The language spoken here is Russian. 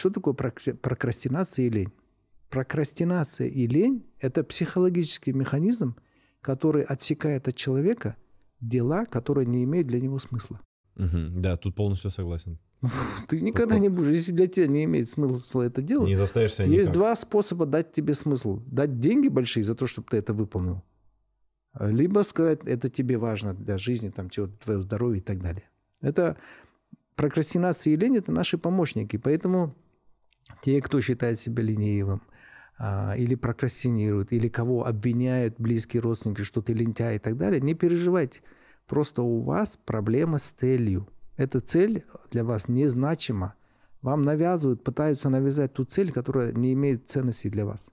что такое прокрастинация и лень? Прокрастинация и лень – это психологический механизм, который отсекает от человека дела, которые не имеют для него смысла. Угу, да, тут полностью согласен. Ты никогда не будешь, если для тебя не имеет смысла это делать. Не заставишься. себя Есть два способа дать тебе смысл. Дать деньги большие за то, чтобы ты это выполнил. А, либо сказать, это тебе важно для жизни, там, твое здоровье и так далее. Это прокрастинация и лень – это наши помощники. Поэтому те, кто считает себя ленивым, а, или прокрастинируют, или кого обвиняют близкие родственники, что ты лентяй и так далее, не переживайте. Просто у вас проблема с целью. Эта цель для вас незначима. Вам навязывают, пытаются навязать ту цель, которая не имеет ценности для вас.